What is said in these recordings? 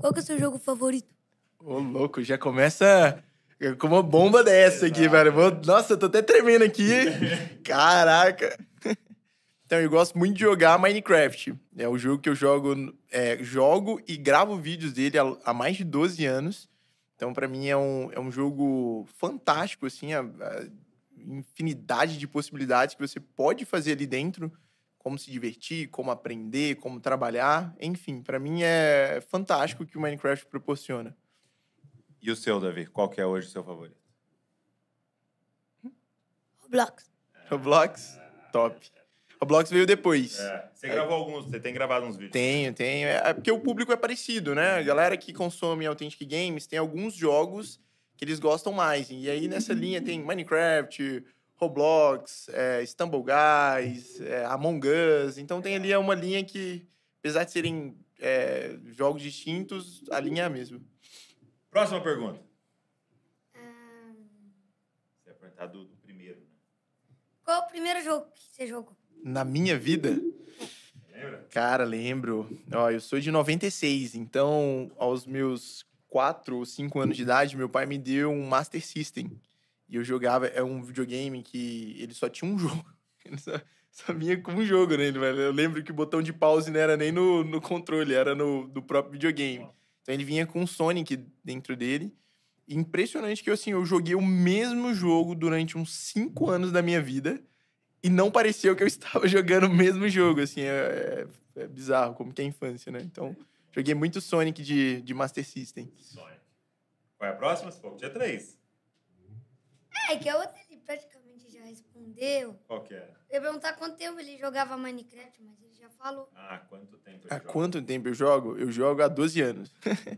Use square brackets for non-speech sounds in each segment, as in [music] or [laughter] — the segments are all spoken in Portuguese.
Qual que é o seu jogo favorito? Ô, louco, já começa com uma bomba dessa aqui, velho. Vou... Nossa, eu tô até tremendo aqui. [laughs] Caraca. Então, eu gosto muito de jogar Minecraft. É o jogo que eu jogo, é, jogo e gravo vídeos dele há, há mais de 12 anos. Então, para mim, é um, é um jogo fantástico, assim, a, a infinidade de possibilidades que você pode fazer ali dentro como se divertir, como aprender, como trabalhar. Enfim, para mim é fantástico o que o Minecraft proporciona. E o seu, Davi? Qual que é hoje o seu favorito? Roblox. Roblox? Top. Roblox veio depois. É. Você é. gravou alguns, você tem gravado uns vídeos. Tenho, tenho. É, é porque o público é parecido, né? A galera que consome Authentic Games tem alguns jogos que eles gostam mais. E aí nessa uhum. linha tem Minecraft, Roblox, é, Stumble Guys, é, Among Us. Então tem ali uma linha que, apesar de serem é, jogos distintos, a linha é a mesma. Próxima pergunta. Ah. Você é perguntar do, do primeiro, né? Qual o primeiro jogo que você jogou? Na minha vida? Lembra? Cara, lembro. Ó, eu sou de 96, então aos meus 4 ou 5 anos de idade, meu pai me deu um Master System. E eu jogava, é um videogame que ele só tinha um [laughs] jogo. Ele só, só vinha com um jogo nele, né? velho. Eu lembro que o botão de pause não era nem no, no controle, era no do próprio videogame. Então ele vinha com o Sonic dentro dele. E impressionante que assim, eu joguei o mesmo jogo durante uns 5 anos da minha vida e não pareceu que eu [laughs] estava jogando o mesmo jogo, assim, é, é, é bizarro como que é a infância, né? Então, joguei muito Sonic de, de Master System. Sonic. Qual é a próxima? Você falou três. É que a outra ele praticamente já respondeu. Qual que era? É? Eu ia perguntar quanto tempo ele jogava Minecraft, mas ele já falou. Ah, quanto tempo Há quanto tempo eu jogo? Eu jogo há 12 anos.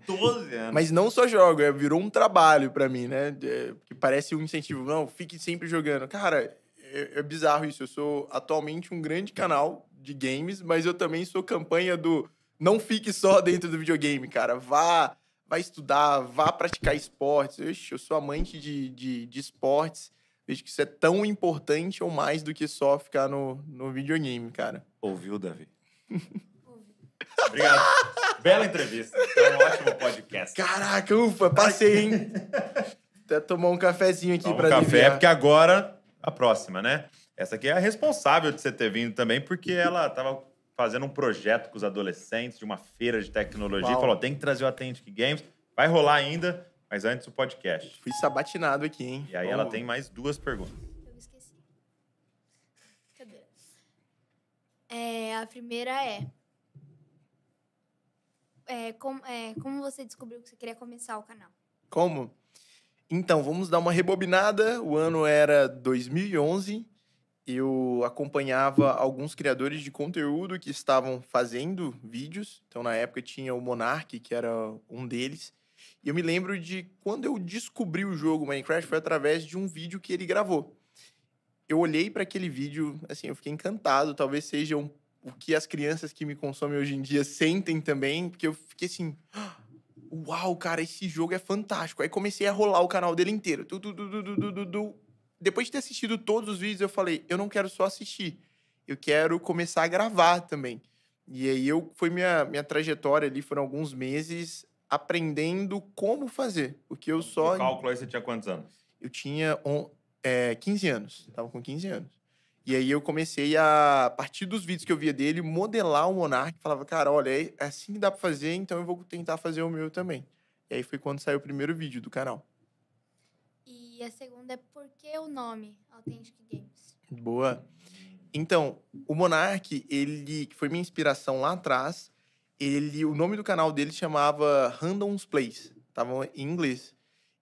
12 [laughs] anos? mas não só jogo, é, virou um trabalho para mim, né? É, que parece um incentivo. Não, fique sempre jogando. Cara, é, é bizarro isso. Eu sou atualmente um grande canal de games, mas eu também sou campanha do não fique só dentro do videogame, cara. Vá vai estudar, vá praticar esportes. Ixi, eu sou amante de, de, de, esportes. Vejo que isso é tão importante ou mais do que só ficar no, no videogame, cara. Ouviu, Davi? [laughs] Obrigado. Bela entrevista. Foi um ótimo podcast. Caraca, ufa, passei, hein? [laughs] Até tomar um cafezinho aqui Toma pra um café, aliviar. porque agora a próxima, né? Essa aqui é a responsável de você ter vindo também, porque ela tava fazendo um projeto com os adolescentes de uma feira de tecnologia. falou: tem que trazer o Authentic Games. Vai rolar ainda, mas antes o podcast. Fui sabatinado aqui, hein? E aí Vamos. ela tem mais duas perguntas. Eu esqueci. Cadê? É, a primeira é. É, com, é, como você descobriu que você queria começar o canal? Como? Então, vamos dar uma rebobinada. O ano era 2011 eu acompanhava alguns criadores de conteúdo que estavam fazendo vídeos. Então, na época, tinha o Monark, que era um deles. E eu me lembro de quando eu descobri o jogo Minecraft foi através de um vídeo que ele gravou. Eu olhei para aquele vídeo, assim, eu fiquei encantado. Talvez seja um, o que as crianças que me consomem hoje em dia sentem também, porque eu fiquei assim. Ah, uau, cara, esse jogo é fantástico. Aí comecei a rolar o canal dele inteiro. Du, du, du, depois de ter assistido todos os vídeos, eu falei, eu não quero só assistir, eu quero começar a gravar também. E aí eu foi minha, minha trajetória ali, foram alguns meses aprendendo como fazer, porque eu só... O cálculo aí você tinha quantos anos? Eu tinha on, é, 15 anos, estava com 15 anos. E aí eu comecei a, a partir dos vídeos que eu via dele, modelar o Monark. Falava, cara, olha, é, é assim que dá pra fazer, então eu vou tentar fazer o meu também. E aí foi quando saiu o primeiro vídeo do canal. E a segunda é por que o nome Authentic Games? Boa. Então, o Monark, ele que foi minha inspiração lá atrás, ele o nome do canal dele chamava Randoms Plays, tava em inglês.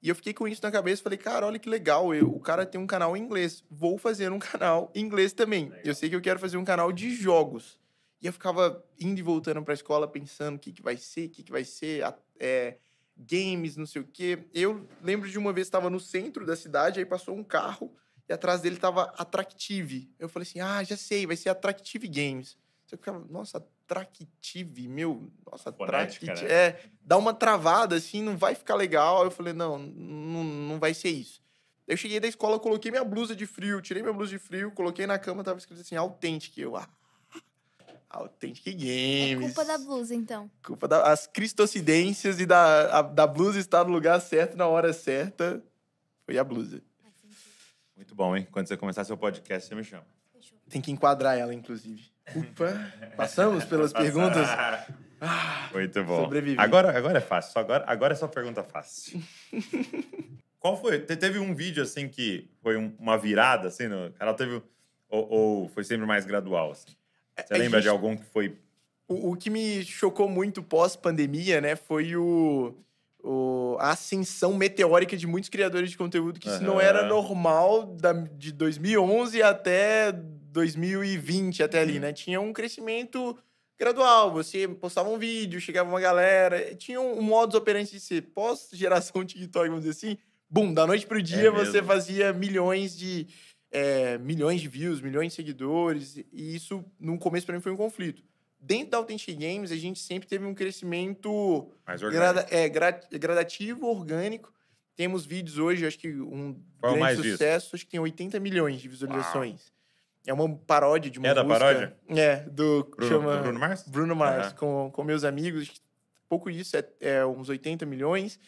E eu fiquei com isso na cabeça, falei, cara, olha que legal, eu, o cara tem um canal em inglês, vou fazer um [laughs] canal em inglês também. Eu sei que eu quero fazer um canal de jogos. E eu ficava indo e voltando para a escola pensando o que, que vai ser, o que, que vai ser. É, games, não sei o quê. Eu lembro de uma vez estava no centro da cidade, aí passou um carro e atrás dele estava Attractive. Eu falei assim: "Ah, já sei, vai ser Attractive Games". Você ficava, nossa, Attractive, meu, nossa, Attractive, né? é, dá uma travada assim, não vai ficar legal. eu falei: não, "Não, não vai ser isso". Eu cheguei da escola, coloquei minha blusa de frio, tirei minha blusa de frio, coloquei na cama, tava escrito assim, autêntico. Eu, ah, Authentic é Games. É culpa da blusa, então. Culpa das da, cristocidências e da, a, da blusa estar no lugar certo, na hora certa. Foi a blusa. Muito bom, hein? Quando você começar seu podcast, você me chama. Tem que enquadrar ela, inclusive. Opa, [laughs] passamos pelas perguntas. Ah, [laughs] Muito bom. Sobrevivi. Agora, agora é fácil. Só agora, agora é só pergunta fácil. [laughs] Qual foi? Teve um vídeo assim que foi uma virada, assim, no canal? Teve. Ou, ou foi sempre mais gradual? Assim? Você lembra gente... de algum que foi. O, o que me chocou muito pós-pandemia, né, foi o. O, a ascensão meteórica de muitos criadores de conteúdo, que isso não era normal da, de 2011 até 2020, até ali, uhum. né? Tinha um crescimento gradual, você postava um vídeo, chegava uma galera, tinha um, um modus operandi de ser pós-geração [laughs] TikTok, vamos dizer assim, bum, da noite pro dia é você fazia milhões de, é, milhões de views, milhões de seguidores, e isso no começo para mim foi um conflito. Dentro da Authentic Games, a gente sempre teve um crescimento grada, é, gradativo, orgânico. Temos vídeos hoje, acho que um Qual grande sucesso, visto? acho que tem 80 milhões de visualizações. Uau. É uma paródia de uma é música. É da paródia? É, do, Bruno, chama, do Bruno Mars? Bruno Mars, uhum. com, com meus amigos. Pouco disso, é, é uns 80 milhões.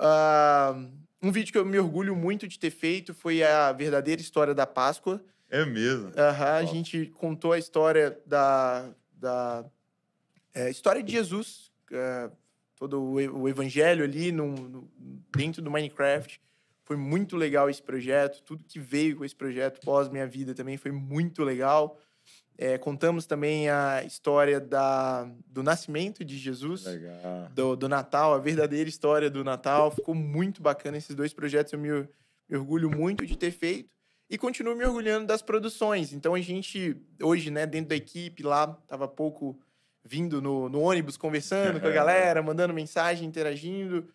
Uh, um vídeo que eu me orgulho muito de ter feito foi a verdadeira história da Páscoa. É mesmo? Uhum, a gente contou a história da, da é, história de Jesus, é, todo o, o, evangelho ali no, no, dentro do Minecraft. Foi muito legal esse projeto, tudo que veio com esse projeto pós minha vida também foi muito legal. É, contamos também a história da, do nascimento de Jesus, do, do, Natal, a verdadeira história do Natal. Ficou muito bacana esses dois projetos, eu me, me orgulho muito de ter feito e continuo me orgulhando das produções. Então a gente, hoje, né, dentro da equipe lá, estava pouco vindo no, no ônibus, conversando com a [laughs] galera, mandando mensagem, interagindo.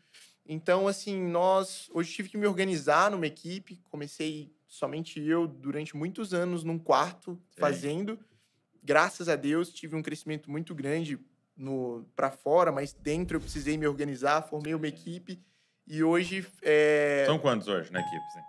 Então, assim, nós. Hoje tive que me organizar numa equipe, comecei somente eu durante muitos anos num quarto Sim. fazendo graças a Deus, tive um crescimento muito grande no para fora, mas dentro eu precisei me organizar, formei uma equipe e hoje. É... São quantos hoje na equipe? Sim?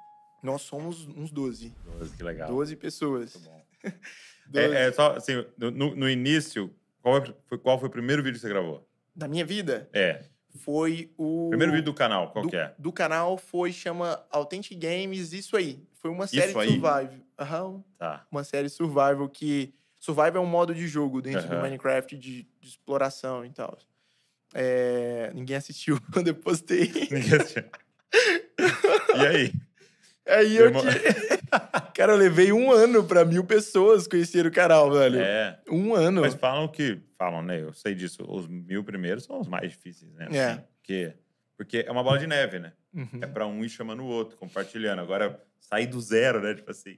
Nós somos uns 12. 12, que legal. 12 pessoas. Muito bom. 12. [laughs] É, é, só, assim, no, no início, qual é, foi, qual foi o primeiro vídeo que você gravou? Da minha vida? É foi o. Primeiro vídeo do canal, qual do, que é? Do canal foi, chama Authentic Games, isso aí. Foi uma série isso aí? Survival. Uhum. Tá. Uma série Survival que Survival é um modo de jogo dentro uhum. do Minecraft de, de exploração e tal. É, ninguém assistiu [laughs] quando eu postei. Ninguém assistiu. e aí? Aí é, eu que... [laughs] Cara, eu levei um ano pra mil pessoas conhecer o canal, velho. É. Um ano. Mas falam que... Falam, né? Eu sei disso. Os mil primeiros são os mais difíceis, né? é. Porque é uma bola de neve, né? Uhum. É pra um ir chamando o outro, compartilhando. Agora, sair do zero, né? Tipo assim...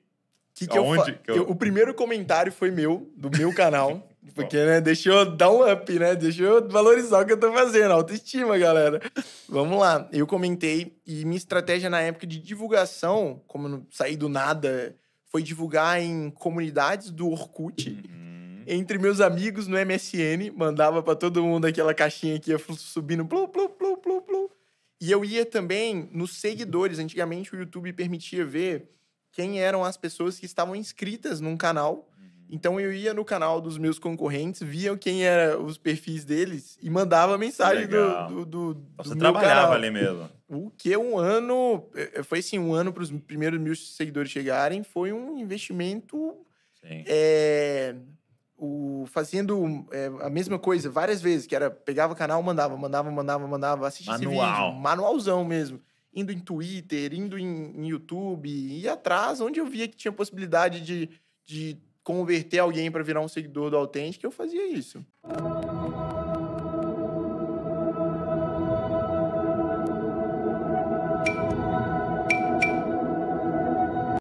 Que que Aonde? Eu que eu... o primeiro comentário foi meu, do meu canal. [laughs] porque, né, deixa eu dar um up, né? Deixa eu valorizar o que eu tô fazendo. Autoestima, galera. Vamos lá. Eu comentei e minha estratégia na época de divulgação, como eu não saí do nada, foi divulgar em comunidades do Orkut. Uhum entre meus amigos no MSN, mandava para todo mundo aquela caixinha que ia subindo, plum, plum, plum, plum, plum. E eu ia também nos seguidores. Antigamente o YouTube permitia ver quem eram as pessoas que estavam inscritas num canal. Uhum. Então eu ia no canal dos meus concorrentes, via quem eram os perfis deles e mandava mensagem do, do, do Você do trabalhava canal. ali mesmo. O que um ano. Eh, eh, foi assim, um ano para os primeiros mil seguidores chegarem, foi um investimento. Sim. É, o, fazendo é, a mesma coisa várias vezes, que era pegava canal, mandava, mandava, mandava, mandava, assistia Manual. esse vídeo, manualzão mesmo indo em Twitter, indo em, em YouTube, e atrás, onde eu via que tinha possibilidade de, de converter alguém para virar um seguidor do Autêntico, eu fazia isso.